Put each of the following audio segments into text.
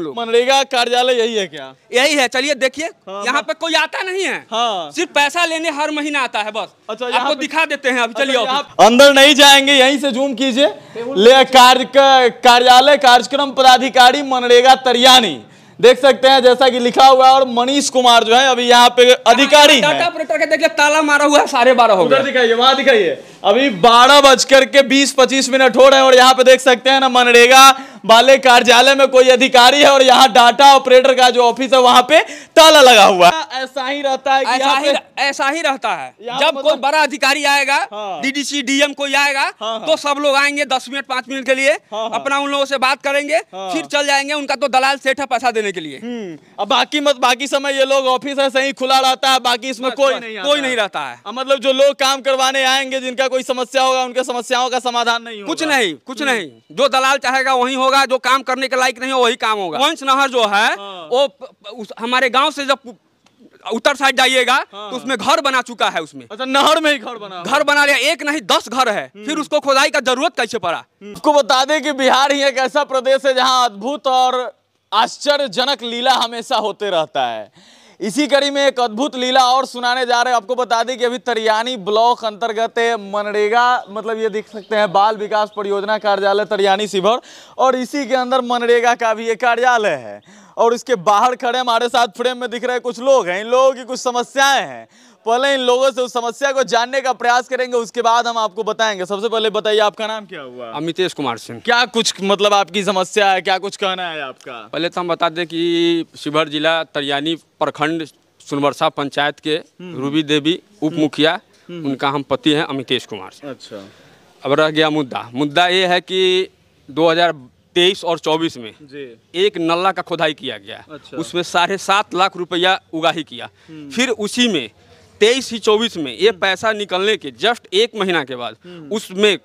मनरेगा कार्यालय यही है क्या यही है चलिए देखिए हाँ, यहाँ हाँ। पे कोई आता नहीं है हाँ। सिर्फ पैसा लेने हर महीना आता है बस अच्छा आपको पे... दिखा देते हैं अभी अच्छा, चलिए अच्छा, आप... अंदर नहीं जाएंगे यहीं से जूम कीजिए कार्य कार्यालय कार्यक्रम पदाधिकारी मनरेगा तरियानी देख सकते हैं जैसा कि लिखा हुआ है और मनीष कुमार जो है अभी यहाँ पे अधिकारी हाँ, देखिए ताला मारा हुआ है साढ़े बारह उधर दिखाइए वहां दिखाइए अभी बारह बजकर के बीस पच्चीस मिनट हो रहे हैं और यहाँ पे देख सकते हैं ना मनरेगा वाले कार्यालय में कोई अधिकारी है और यहाँ डाटा ऑपरेटर का जो ऑफिस है वहाँ पे ताला लगा हुआ है ऐसा ही रहता है ऐसा ही, ऐसा ही रहता है जब मतलब कोई बड़ा अधिकारी आएगा डीडीसी हाँ। डीएम कोई आएगा हाँ, हाँ। तो सब लोग आएंगे दस मिनट पांच मिनट के लिए अपना उन लोगों से बात करेंगे फिर चल जाएंगे उनका तो दलाल सेठ है पैसा देने के लिए हम्म, अब बाकी मत बाकी समय ये लोग ऑफिस है सही खुला रहता है बाकी इसमें कोई नहीं कोई नहीं रहता है मतलब जो लोग काम करवाने आएंगे जिनका कोई समस्या होगा उनके समस्याओं का समाधान नहीं कुछ नहीं कुछ हम्म। नहीं जो दलाल चाहेगा वही होगा होगा जो काम करने के लायक नहीं वही काम होगा पंच नहर जो है हाँ। वो हमारे गाँव से जब उत्तर साइड जाइएगा हाँ। तो उसमें घर बना चुका है उसमें अच्छा नहर में ही घर बना घर बना लिया एक नहीं दस घर है हम्म। फिर उसको खुदाई का जरूरत कैसे पड़ा आपको बता दें कि बिहार ही एक ऐसा प्रदेश है जहां अद्भुत और आश्चर्यजनक लीला हमेशा होते रहता है इसी कड़ी में एक अद्भुत लीला और सुनाने जा रहे हैं आपको बता दें कि अभी तरियानी ब्लॉक अंतर्गत मनरेगा मतलब ये देख सकते हैं बाल विकास परियोजना कार्यालय तरियानी शिवहर और इसी के अंदर मनरेगा का भी ये कार्यालय है और इसके बाहर खड़े हमारे साथ फ्रेम में दिख रहे कुछ लोग हैं इन लोगों की कुछ समस्याएं हैं पहले इन लोगों से उस समस्या को जानने का प्रयास करेंगे उसके बाद हम आपको बताएंगे सबसे पहले बताइए आपका नाम क्या हुआ अमितेश कुमार सिंह क्या कुछ मतलब आपकी समस्या है क्या कुछ कहना है आपका पहले तो हम बता दें कि शिवहर जिला तरियानी प्रखंड सुनबरसा पंचायत के हम्म। रूबी देवी उप मुखिया हम्म। हम्म। उनका हम पति हैं अमितेश कुमार सिंह अच्छा अब रह गया मुद्दा मुद्दा ये है कि तेईस और चौबीस में एक नल्ला का खुदाई किया गया अच्छा। उसमें साढ़े सात लाख रुपया उगाही किया फिर उसी में तेईस ही चौबीस में ये पैसा निकलने के जस्ट एक महीना के बाद हम्म। उसमें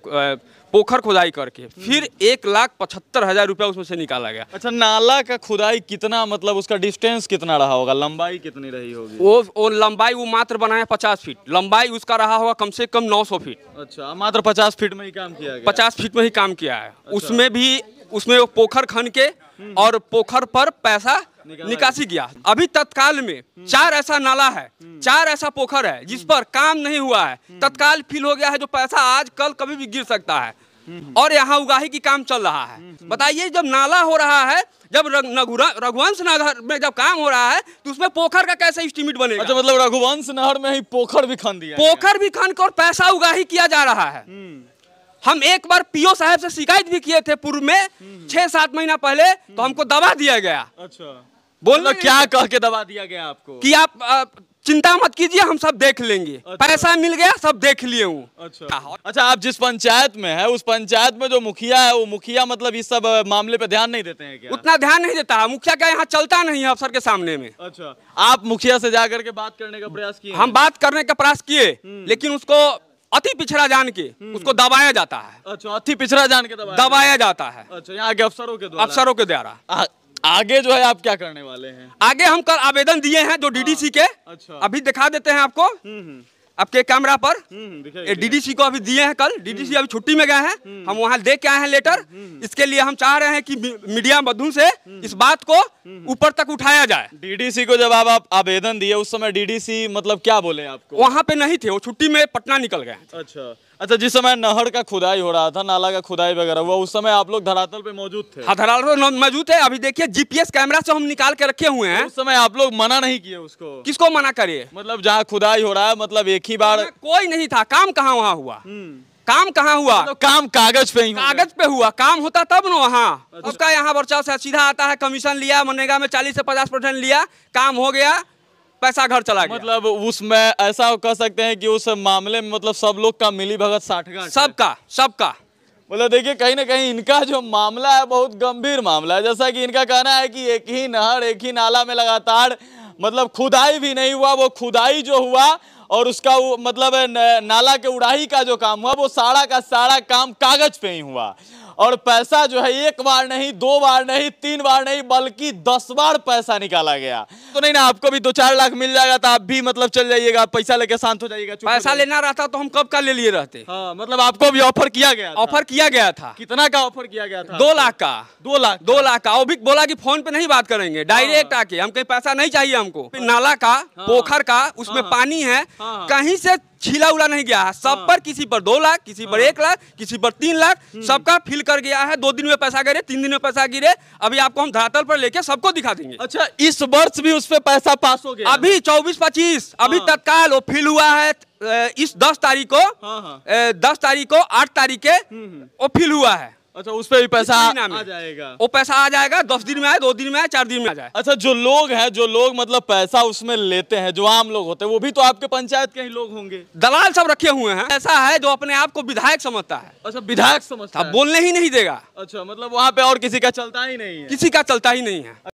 पोखर खुदाई करके फिर हम्म। एक लाख पचहत्तर हजार रुपया उसमें से निकाला गया अच्छा नाला का खुदाई कितना मतलब उसका डिस्टेंस कितना रहा होगा लंबाई कितनी रही होगी वो वो लंबाई वो मात्र बनाया पचास फीट लंबाई उसका रहा होगा कम से कम नौ सौ फीट अच्छा मात्र पचास फीट में ही काम किया गया पचास फीट में ही काम किया है अच्छा। उसमें भी उसमें वो पोखर खन के हम्म। और पोखर पर पैसा निकासी किया अभी तत्काल में चार ऐसा नाला है हम्म। चार ऐसा पोखर है जिस पर काम नहीं हुआ है हम्म। तत्काल फील हो गया है जो पैसा आज कल कभी भी गिर सकता है हम्म। और यहाँ उगाही की काम चल रहा है बताइए जब नाला हो रहा है जब रघुवंश नगर में जब काम हो रहा है तो उसमें पोखर का कैसे इस्टीमेट बनेगा अच्छा मतलब रघुवंश नहर में ही पोखर भी खन दिया पोखर भी खन कर पैसा उगाही किया जा रहा है हम एक बार पीओ साहब से शिकायत भी किए थे पूर्व में छह सात महीना पहले तो हमको दबा दिया गया अच्छा बोलो क्या कह के दबा दिया गया आपको कि आप, चिंता मत कीजिए हम सब देख लेंगे अच्छा। पैसा मिल गया सब देख लिए हूँ अच्छा अच्छा आप जिस पंचायत में है उस पंचायत में जो मुखिया है वो मुखिया मतलब इस सब मामले पे ध्यान नहीं देते हैं क्या उतना ध्यान नहीं देता है मुखिया क्या यहाँ चलता नहीं है अफसर के सामने में अच्छा आप मुखिया से जाकर के बात करने का प्रयास किए हम बात करने का प्रयास किए हम्म। लेकिन उसको अति पिछड़ा जान के हम्म। उसको दबाया जाता है अच्छा अति पिछड़ा जान के दबाया, दबाया जाता है अच्छा यहाँ के अफसरों के द्वारा अफसरों के द्वारा आगे जो है आप क्या करने वाले हैं आगे हम कल आवेदन दिए हैं जो डीडीसी हाँ। के अच्छा अभी दिखा देते हैं आपको हम्म, हम्म। आपके कैमरा पर डीडीसी हम्म, हम्म, को अभी दिए हैं कल डीडीसी हम्म। अभी छुट्टी में गए हैं हम वहाँ दे के आए हैं लेटर इसके लिए हम चाह रहे हैं कि मीडिया मधु से इस बात को ऊपर तक उठाया जाए डीडीसी को जब आप आवेदन दिए उस समय डीडीसी मतलब क्या बोले आपको वहाँ पे नहीं थे वो छुट्टी में पटना निकल गए अच्छा अच्छा जिस समय नहर का खुदाई हो रहा था नाला का खुदाई वगैरह हुआ उस समय आप लोग धरातल पे मौजूद थे हाँ धरातल पे मौजूद है अभी देखिए जीपीएस कैमरा से हम निकाल के रखे हुए हैं उस समय आप लोग मना नहीं किए उसको किसको मना करिए मतलब जहाँ खुदाई हो रहा है मतलब एक ही बार कोई नहीं था काम कहाँ वहाँ हुआ हम्म। काम कहाँ हुआ तो काम कागज पे ही कागज पे हुआ काम होता तब ना वहाँ अच्छा। उसका यहाँ वर्चस्व सीधा आता है कमीशन लिया मनेगा में चालीस से पचास परसेंट लिया काम हो गया पैसा घर चला गया मतलब उसमें ऐसा कह सकते हैं कि उस मामले में मतलब सब लोग का मिली भगत साठ सबका सबका मतलब देखिए कहीं ना कहीं इनका जो मामला है बहुत गंभीर मामला है जैसा कि इनका कहना है कि एक ही नहर एक ही नाला में लगातार मतलब खुदाई भी नहीं हुआ वो खुदाई जो हुआ और उसका मतलब नाला के उड़ाही का जो काम हुआ वो सारा का सारा काम कागज पे ही हुआ और पैसा जो है एक बार नहीं दो बार नहीं तीन बार नहीं बल्कि दस बार पैसा निकाला गया तो नहीं ना आपको भी दो चार लाख मिल जाएगा तो आप भी मतलब चल जाइएगा पैसा लेके शांत हो जाइएगा पैसा लेना रहता तो हम कब का ले लिए रहते हाँ, मतलब आपको भी ऑफर किया गया ऑफर किया गया था कितना का ऑफर किया गया था दो लाख का दो लाख दो लाख का वो भी बोला की फोन पे नहीं बात करेंगे डायरेक्ट हाँ। आके हम कहीं पैसा नहीं चाहिए हमको हाँ। नाला का हाँ। पोखर का उसमें पानी है हाँ। कहीं से छिला उला नहीं गया है सब हाँ। पर किसी पर दो लाख किसी हाँ। पर एक लाख किसी पर तीन लाख हम्म। सबका फिल कर गया है दो दिन में पैसा गिरे तीन दिन में पैसा गिरे अभी आपको हम धरातल पर लेके सबको दिखा देंगे अच्छा इस वर्ष भी उस पर पैसा पास हो गया अभी चौबीस पच्चीस अभी हाँ। तत्काल वो फिल हुआ है इस दस तारीख को हाँ, दस तारीख को आठ तारीख के हम्म, हम्म। वो फिल हुआ है अच्छा उस पर भी पैसा आ जाएगा वो पैसा आ जाएगा दस दिन में आए दो दिन में आए चार दिन में आ जाए अच्छा जो लोग हैं जो लोग मतलब पैसा उसमें लेते हैं जो आम लोग होते हैं वो भी तो आपके पंचायत के ही लोग होंगे दलाल सब रखे हुए हैं ऐसा है जो अपने आप को विधायक समझता है अच्छा विधायक समझता है बोलने ही नहीं देगा अच्छा मतलब वहाँ पे और किसी का चलता ही नहीं है किसी का चलता ही नहीं है